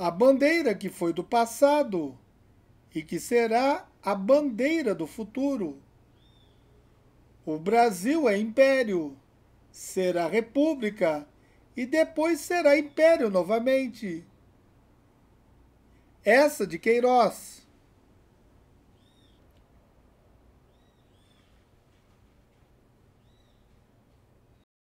A bandeira que foi do passado e que será a bandeira do futuro. O Brasil é império, será república e depois será império novamente. Essa de Queiroz.